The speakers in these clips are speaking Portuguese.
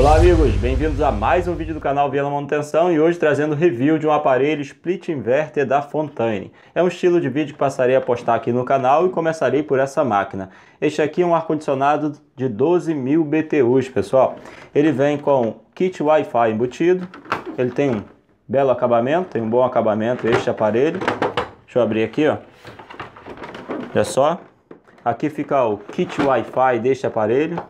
Olá amigos, bem-vindos a mais um vídeo do canal Vila Manutenção e hoje trazendo review de um aparelho Split Inverter da Fontaine. É um estilo de vídeo que passarei a postar aqui no canal e começarei por essa máquina. Este aqui é um ar-condicionado de 12.000 BTUs, pessoal. Ele vem com kit Wi-Fi embutido, ele tem um belo acabamento, tem um bom acabamento este aparelho. Deixa eu abrir aqui, ó. Olha só. Aqui fica o kit Wi-Fi deste aparelho,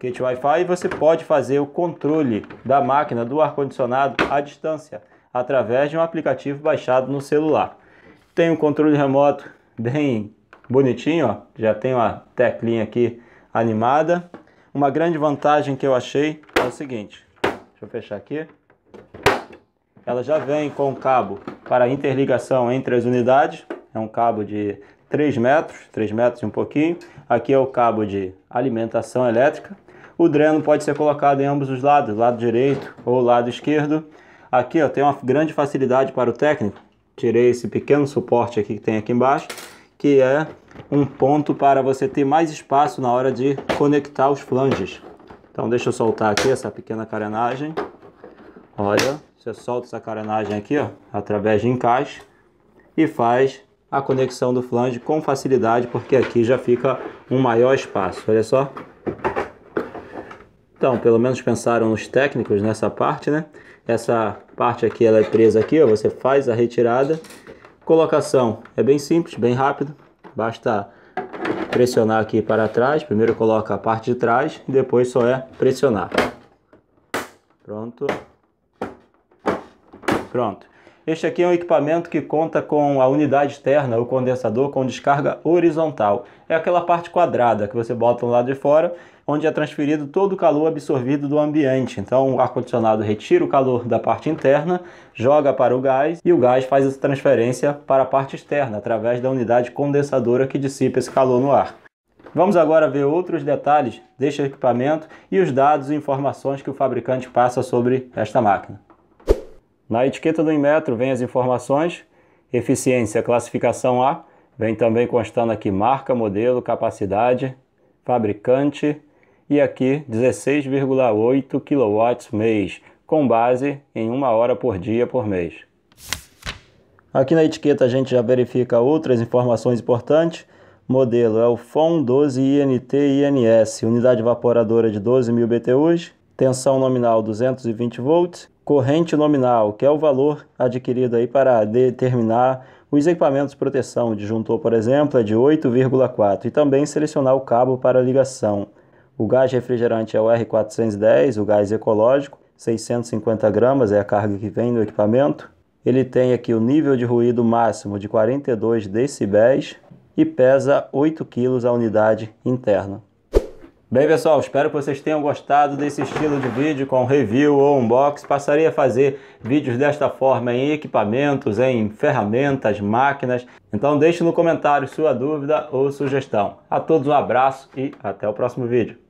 kit Wi-Fi, e você pode fazer o controle da máquina do ar-condicionado à distância, através de um aplicativo baixado no celular. Tem um controle remoto bem bonitinho, ó. já tem uma teclinha aqui animada. Uma grande vantagem que eu achei é o seguinte, deixa eu fechar aqui. Ela já vem com um cabo para interligação entre as unidades, é um cabo de 3 metros, 3 metros e um pouquinho. Aqui é o cabo de alimentação elétrica. O dreno pode ser colocado em ambos os lados, lado direito ou lado esquerdo. Aqui ó, tem uma grande facilidade para o técnico. Tirei esse pequeno suporte aqui que tem aqui embaixo, que é um ponto para você ter mais espaço na hora de conectar os flanges. Então deixa eu soltar aqui essa pequena carenagem. Olha, você solta essa carenagem aqui ó, através de encaixe e faz a conexão do flange com facilidade, porque aqui já fica um maior espaço. Olha só. Então, pelo menos pensaram os técnicos nessa parte, né? Essa parte aqui ela é presa aqui, ó, você faz a retirada. Colocação é bem simples, bem rápido. Basta pressionar aqui para trás. Primeiro coloca a parte de trás e depois só é pressionar. Pronto. Pronto. Este aqui é um equipamento que conta com a unidade externa, o condensador com descarga horizontal. É aquela parte quadrada que você bota do lado de fora, onde é transferido todo o calor absorvido do ambiente. Então, o ar-condicionado retira o calor da parte interna, joga para o gás e o gás faz essa transferência para a parte externa, através da unidade condensadora que dissipa esse calor no ar. Vamos agora ver outros detalhes deste equipamento e os dados e informações que o fabricante passa sobre esta máquina. Na etiqueta do Inmetro vem as informações, eficiência, classificação A, vem também constando aqui marca, modelo, capacidade, fabricante e aqui 16,8 kW mês, com base em uma hora por dia por mês. Aqui na etiqueta a gente já verifica outras informações importantes. Modelo é o FON 12INT-INS, unidade evaporadora de 12.000 BTUs, tensão nominal 220 volts, corrente nominal, que é o valor adquirido aí para determinar os equipamentos de proteção. O disjuntor, por exemplo, é de 8,4 e também selecionar o cabo para ligação. O gás refrigerante é o R410, o gás ecológico, 650 gramas é a carga que vem do equipamento. Ele tem aqui o nível de ruído máximo de 42 decibéis e pesa 8 kg a unidade interna. Bem, pessoal, espero que vocês tenham gostado desse estilo de vídeo com review ou unbox. Passarei a fazer vídeos desta forma em equipamentos, em ferramentas, máquinas. Então deixe no comentário sua dúvida ou sugestão. A todos um abraço e até o próximo vídeo.